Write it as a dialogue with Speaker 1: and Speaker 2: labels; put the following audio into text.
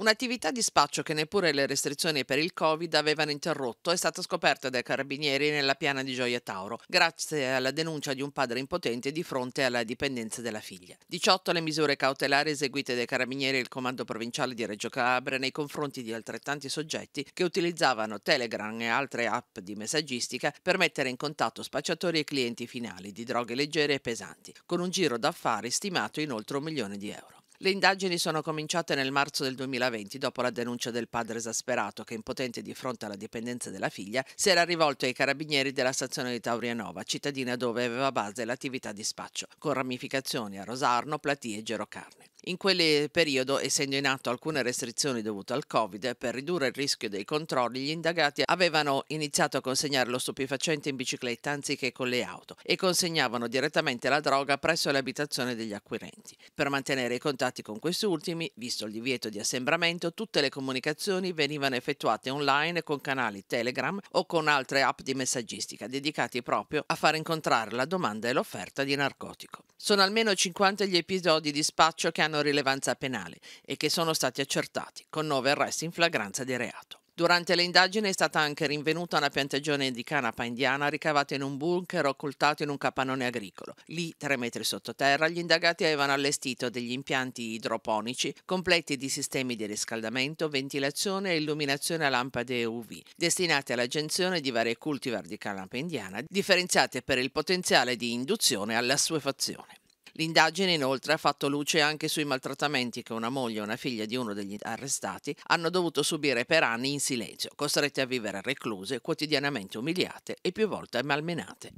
Speaker 1: Un'attività di spaccio che neppure le restrizioni per il Covid avevano interrotto è stata scoperta dai carabinieri nella piana di Gioia Tauro, grazie alla denuncia di un padre impotente di fronte alla dipendenza della figlia. 18 le misure cautelari eseguite dai carabinieri e il comando provinciale di Reggio Calabria nei confronti di altrettanti soggetti che utilizzavano Telegram e altre app di messaggistica per mettere in contatto spacciatori e clienti finali di droghe leggere e pesanti, con un giro d'affari stimato in oltre un milione di euro. Le indagini sono cominciate nel marzo del 2020 dopo la denuncia del padre esasperato che, impotente di fronte alla dipendenza della figlia, si era rivolto ai carabinieri della stazione di Taurianova, cittadina dove aveva base l'attività di spaccio, con ramificazioni a Rosarno, Platì e Gerocarne. In quel periodo, essendo in atto alcune restrizioni dovute al Covid, per ridurre il rischio dei controlli, gli indagati avevano iniziato a consegnare lo stupefacente in bicicletta anziché con le auto e consegnavano direttamente la droga presso le abitazioni degli acquirenti. Per mantenere i contatti contratti con questi ultimi, visto il divieto di assembramento, tutte le comunicazioni venivano effettuate online con canali Telegram o con altre app di messaggistica dedicati proprio a far incontrare la domanda e l'offerta di narcotico. Sono almeno 50 gli episodi di spaccio che hanno rilevanza penale e che sono stati accertati, con 9 arresti in flagranza di reato. Durante l'indagine è stata anche rinvenuta una piantagione di canapa indiana ricavata in un bunker occultato in un capannone agricolo. Lì, tre metri sottoterra, gli indagati avevano allestito degli impianti idroponici completi di sistemi di riscaldamento, ventilazione e illuminazione a lampade UV, destinati all'agenzione di varie cultivar di canapa indiana, differenziate per il potenziale di induzione alla suefazione. L'indagine inoltre ha fatto luce anche sui maltrattamenti che una moglie e una figlia di uno degli arrestati hanno dovuto subire per anni in silenzio, costrette a vivere recluse, quotidianamente umiliate e più volte malmenate.